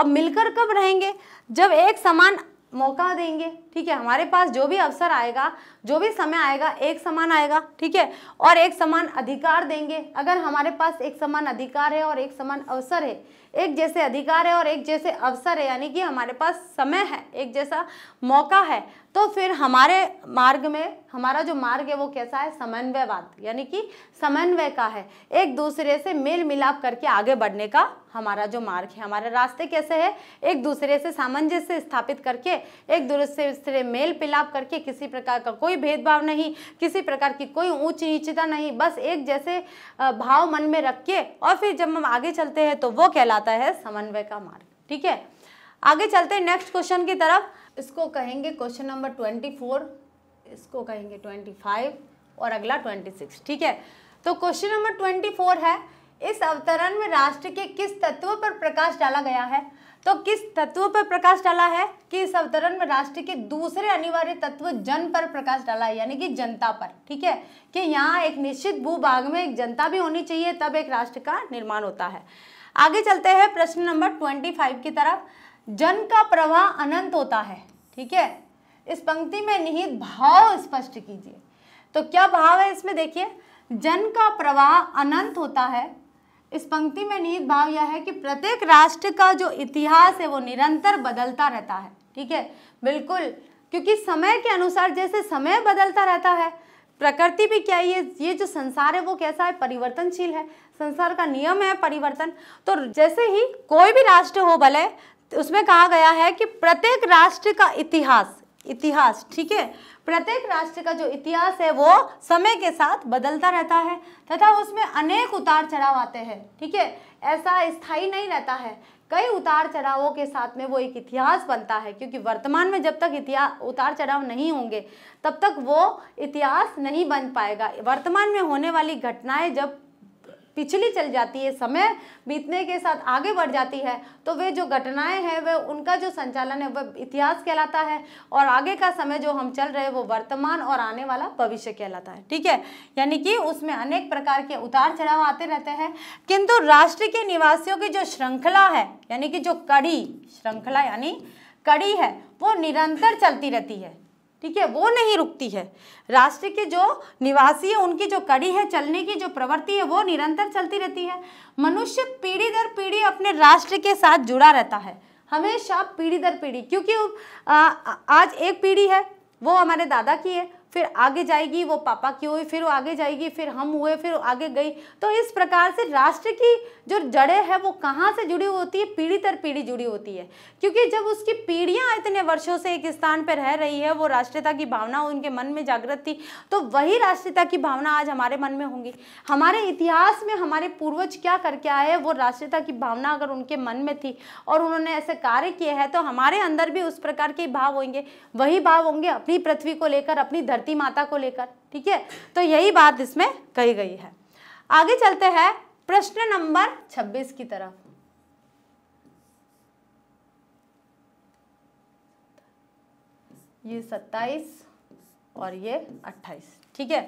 अब मिलकर कब रहेंगे जब एक समान मौका देंगे ठीक है हमारे पास जो भी अवसर आएगा जो भी समय आएगा एक समान आएगा ठीक है और एक समान अधिकार देंगे अगर हमारे पास एक समान अधिकार है और एक समान अवसर है एक जैसे अधिकार है और एक जैसे अवसर है यानी कि हमारे पास समय है एक जैसा मौका है तो फिर हमारे मार्ग में हमारा जो मार्ग है वो कैसा है समन्वयवाद यानी कि समन्वय का है एक दूसरे से मेल मिलाप करके आगे बढ़ने का हमारा जो मार्ग है हमारे रास्ते कैसे है एक दूसरे से सामंजस्य स्थापित करके एक दूसरे से मेल मिलाप करके किसी प्रकार का कोई भेदभाव नहीं किसी प्रकार की कोई ऊंच नीचता नहीं बस एक जैसे भाव मन में रख के और फिर जब हम आगे चलते हैं तो वो कहला कहलाता है समन्वय का मार्ग ठीक है आगे चलते हैं नेक्स्ट क्वेश्चन की तरफ इसको कहेंगे क्वेश्चन नंबर ट्वेंटी फोर इसको कहेंगे ट्वेंटी फाइव और अगला ट्वेंटी सिक्स ठीक है तो क्वेश्चन नंबर ट्वेंटी फोर है इस अवतरण में राष्ट्र के किस तत्व पर प्रकाश डाला गया है तो किस तत्व पर प्रकाश डाला है कि इस अवतरण में राष्ट्र के दूसरे अनिवार्य तत्व जन पर प्रकाश डाला है यानी कि जनता पर ठीक है कि यहाँ एक निश्चित भूभाग में एक जनता भी होनी चाहिए तब एक राष्ट्र का निर्माण होता है आगे चलते हैं प्रश्न नंबर ट्वेंटी फाइव की तरफ जन का प्रवाह अनंत होता है ठीक है इस पंक्ति में निहित भाव स्पष्ट कीजिए तो क्या भाव है इसमें देखिए जन का प्रवाह अनंत होता है इस पंक्ति में निहित भाव यह है कि प्रत्येक राष्ट्र का जो इतिहास है वो निरंतर बदलता रहता है ठीक है बिल्कुल क्योंकि समय के अनुसार जैसे समय बदलता रहता है प्रकृति भी क्या है ये जो संसार है वो कैसा है परिवर्तनशील है संसार का नियम है परिवर्तन तो जैसे ही कोई भी राष्ट्र हो भले तो उसमें कहा गया है कि प्रत्येक राष्ट्र का इतिहास इतिहास ठीक है प्रत्येक राष्ट्र का जो इतिहास है वो समय के साथ बदलता रहता है तथा उसमें अनेक उतार चढ़ाव आते हैं ठीक है ऐसा स्थायी नहीं रहता है कई उतार चढ़ावों के साथ में वो एक इतिहास बनता है क्योंकि वर्तमान में जब तक इतिहास उतार चढ़ाव नहीं होंगे तब तक वो इतिहास नहीं बन पाएगा वर्तमान में होने वाली घटनाएं जब पिछली चल जाती है समय बीतने के साथ आगे बढ़ जाती है तो वे जो घटनाएं हैं वह उनका जो संचालन है वह इतिहास कहलाता है और आगे का समय जो हम चल रहे हैं वो वर्तमान और आने वाला भविष्य कहलाता है ठीक है यानी कि उसमें अनेक प्रकार के उतार चढ़ाव आते रहते हैं किंतु राष्ट्र के निवासियों की जो श्रृंखला है यानी कि जो कड़ी श्रृंखला यानी कड़ी है वो निरंतर चलती रहती है ठीक है वो नहीं रुकती है राष्ट्र के जो निवासी है उनकी जो कड़ी है चलने की जो प्रवृत्ति है वो निरंतर चलती रहती है मनुष्य पीढ़ी दर पीढ़ी अपने राष्ट्र के साथ जुड़ा रहता है हमेशा पीढ़ी दर पीढ़ी क्योंकि आज एक पीढ़ी है वो हमारे दादा की है फिर आगे जाएगी वो पापा की हुई फिर वो आगे जाएगी फिर हम हुए फिर आगे गई तो इस प्रकार से राष्ट्र की जो जड़ें हैं वो कहाँ से जुड़ी होती है पीढ़ी दर पीढ़ी जुड़ी होती है क्योंकि जब उसकी पीढ़ियाँ इतने वर्षों से एक स्थान पर रह रही है वो राष्ट्रीयता की भावना उनके मन में जागृत थी तो वही राष्ट्रीयता की भावना आज हमारे मन में होंगी हमारे इतिहास में हमारे पूर्वज क्या करके आए वो राष्ट्रीयता की भावना अगर उनके मन में थी और उन्होंने ऐसे कार्य किए हैं तो हमारे अंदर भी उस प्रकार के भाव होंगे वही भाव होंगे अपनी पृथ्वी को लेकर अपनी धरती सती माता को लेकर ठीक है तो यही बात इसमें कही गई है आगे चलते हैं प्रश्न नंबर 26 की तरफ ये 27 और ये 28 ठीक है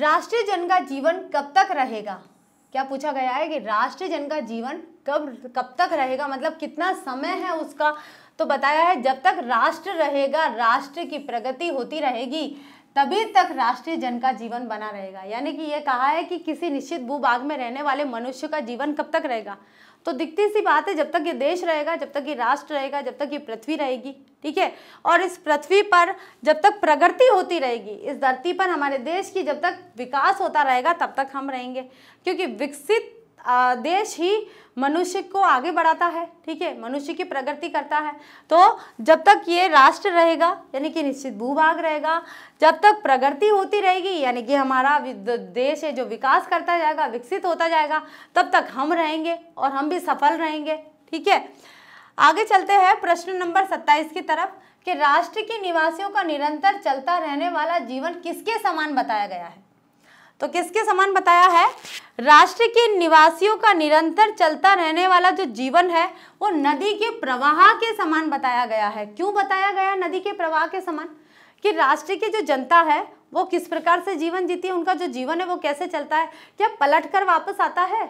राष्ट्रीय जन का जीवन कब तक रहेगा क्या पूछा गया है कि राष्ट्रीय जन का जीवन कब कब तक रहेगा मतलब कितना समय है उसका तो बताया है जब तक राष्ट्र रहेगा राष्ट्र की प्रगति होती रहेगी तभी तक राष्ट्रीय जन का जीवन बना रहेगा यानी कि यह कहा है कि किसी निश्चित भूभाग में रहने वाले मनुष्य का जीवन कब तक रहेगा तो दिखती सी बात है जब तक ये देश रहेगा जब तक ये राष्ट्र रहेगा जब तक ये पृथ्वी रहेगी ठीक है और इस पृथ्वी पर जब तक प्रगति होती रहेगी इस धरती पर हमारे देश की जब तक विकास होता रहेगा तब तक हम रहेंगे क्योंकि विकसित देश ही मनुष्य को आगे बढ़ाता है ठीक है मनुष्य की प्रगति करता है तो जब तक ये राष्ट्र रहेगा यानी कि निश्चित भूभाग रहेगा जब तक प्रगति होती रहेगी यानी कि हमारा देश है जो विकास करता जाएगा विकसित होता जाएगा तब तक हम रहेंगे और हम भी सफल रहेंगे ठीक है आगे चलते हैं प्रश्न नंबर सत्ताईस की तरफ कि राष्ट्र के निवासियों का निरंतर चलता रहने वाला जीवन किसके समान बताया गया है तो किसके समान बताया है राष्ट्र के निवासियों का निरंतर चलता रहने वाला जो जीवन है वो नदी के प्रवाह के समान बताया गया है क्यों बताया गया नदी के प्रवाह के समान कि राष्ट्र की जो जनता है वो किस प्रकार से जीवन जीती है उनका जो जीवन है वो कैसे चलता है क्या पलट कर वापस आता है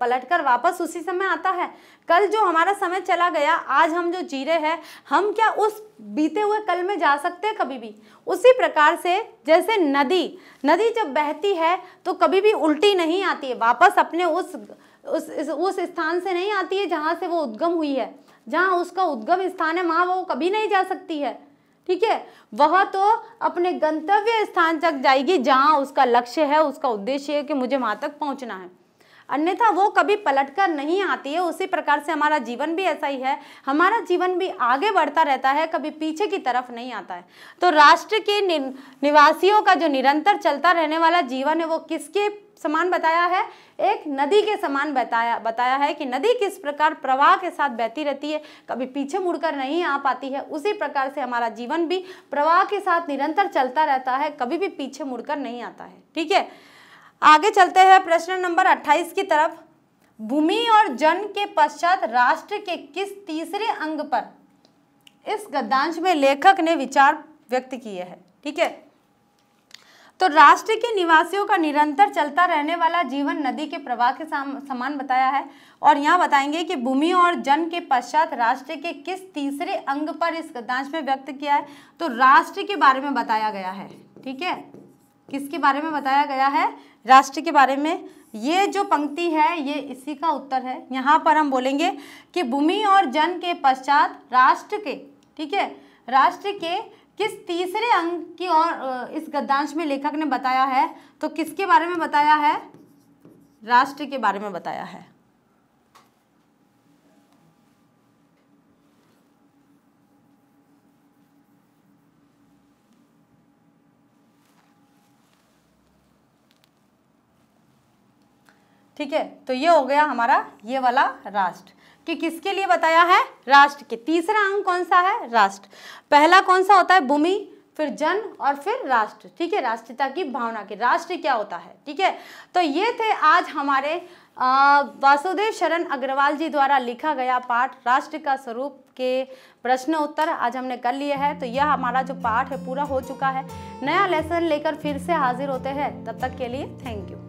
पलट कर वापस उसी समय आता है कल जो हमारा समय चला गया आज हम जो जी रहे हैं हम क्या उस बीते हुए कल में जा सकते हैं कभी भी उसी प्रकार से जैसे नदी नदी जब बहती है तो कभी भी उल्टी नहीं आती है वापस अपने उस उस उस स्थान से नहीं आती है जहाँ से वो उद्गम हुई है जहाँ उसका उद्गम स्थान है वहाँ वो कभी नहीं जा सकती है ठीक है वह तो अपने गंतव्य स्थान तक जाएगी जहाँ उसका लक्ष्य है उसका उद्देश्य है कि मुझे वहाँ तक पहुँचना है अन्यथा वो कभी पलट कर नहीं आती है उसी प्रकार से हमारा जीवन भी ऐसा ही है हमारा जीवन भी आगे बढ़ता रहता है कभी पीछे की तरफ नहीं आता है तो राष्ट्र के निवासियों का जो निरंतर चलता रहने वाला जीवन है वो किसके समान बताया है एक नदी के समान बताया बताया है कि नदी किस प्रकार प्रवाह के साथ बहती रहती है कभी पीछे मुड़कर नहीं आ पाती है उसी प्रकार से हमारा जीवन भी प्रवाह के साथ निरंतर चलता रहता है कभी भी पीछे मुड़कर नहीं आता है ठीक है आगे चलते हैं प्रश्न नंबर अट्ठाईस की तरफ भूमि और जन्म के पश्चात राष्ट्र के किस तीसरे अंग पर इस गद्दांश में लेखक ने विचार व्यक्त किए हैं ठीक है तो राष्ट्र के निवासियों का निरंतर चलता रहने वाला जीवन नदी के प्रवाह के समान बताया है और यहाँ बताएंगे कि भूमि और जन के पश्चात राष्ट्र के किस तीसरे अंग पर इस गद्यांश में व्यक्त किया है तो राष्ट्र के बारे में बताया गया है ठीक है किसके बारे में बताया गया है राष्ट्र के बारे में ये जो पंक्ति है ये इसी का उत्तर है यहाँ पर हम बोलेंगे कि भूमि और जन के पश्चात राष्ट्र के ठीक है राष्ट्र के किस तीसरे अंग की और इस गद्यांश में लेखक ने बताया है तो किसके बारे में बताया है राष्ट्र के बारे में बताया है ठीक है तो ये हो गया हमारा ये वाला राष्ट्र कि किसके लिए बताया है राष्ट्र के तीसरा अंग कौन सा है राष्ट्र पहला कौन सा होता है भूमि फिर जन और फिर राष्ट्र ठीक है राष्ट्रीयता की भावना के राष्ट्र क्या होता है ठीक है तो ये थे आज हमारे वासुदेव शरण अग्रवाल जी द्वारा लिखा गया पाठ राष्ट्र का स्वरूप के प्रश्न उत्तर आज हमने कर लिए है तो यह हमारा जो पाठ है पूरा हो चुका है नया लेसन लेकर फिर से हाजिर होते हैं तब तक के लिए थैंक यू